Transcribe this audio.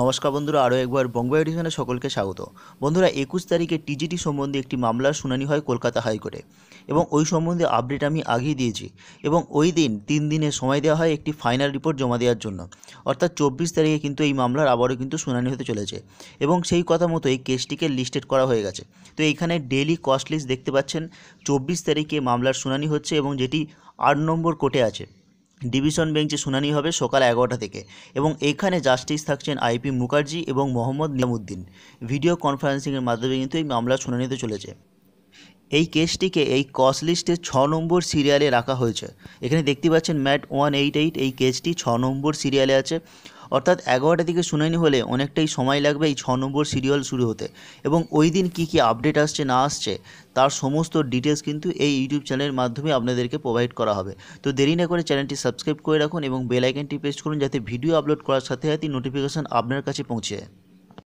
নমস্কার বন্ধুরা আরও একবার বঙ্গ এডিশনে সকলকে স্বাগত বন্ধুরা একুশ তারিখে টিজিটি সম্বন্ধে একটি মামলার শুনানি হয় কলকাতা হাইকোর্টে এবং ওই সম্বন্ধে আপডেট আমি আগেই দিয়েছি এবং ওই দিন তিন দিনে সময় দেওয়া হয় একটি ফাইনাল রিপোর্ট জমা দেওয়ার জন্য অর্থাৎ চব্বিশ তারিখে কিন্তু এই মামলার আবারও কিন্তু শুনানি হতে চলেছে এবং সেই কথা মতো এই কেসটিকে লিস্টেড করা হয়ে গেছে তো এইখানে ডেলি কস্ট লিস্ট দেখতে পাচ্ছেন চব্বিশ তারিখে মামলার শুনানি হচ্ছে এবং যেটি আট নম্বর কোর্টে আছে ডিভিশন বেঞ্চে শুনানি হবে সকাল এগারোটা থেকে এবং এখানে জাস্টিস থাকছেন আইপি মুখার্জি এবং মোহাম্মদ নিজামুদ্দিন ভিডিও কনফারেন্সিংয়ের মাধ্যমে কিন্তু এই মামলা শুনানিতে চলেছে এই কেসটিকে এই কস লিস্টের ছ নম্বর সিরিয়ালে রাখা হয়েছে এখানে দেখতে পাচ্ছেন ম্যাট ওয়ান এইট এইট এই কেসটি ছ নম্বর সিরিয়ালে আছে অর্থাৎ এগারোটা দিকে শুনানি হলে অনেকটাই সময় লাগবে এই ছ নম্বর সিরিয়াল শুরু হতে এবং ওই দিন কী কী আপডেট আসছে না আসছে তার সমস্ত ডিটেলস কিন্তু এই ইউটিউব চ্যানেলের মাধ্যমে আপনাদেরকে প্রোভাইড করা হবে তো দেরি না করে চ্যানেলটি সাবস্ক্রাইব করে রাখুন এবং বেল আইকনটি প্রেস করুন যাতে ভিডিও আপলোড করার সাথে সাথে নোটিফিকেশান আপনার কাছে পৌঁছে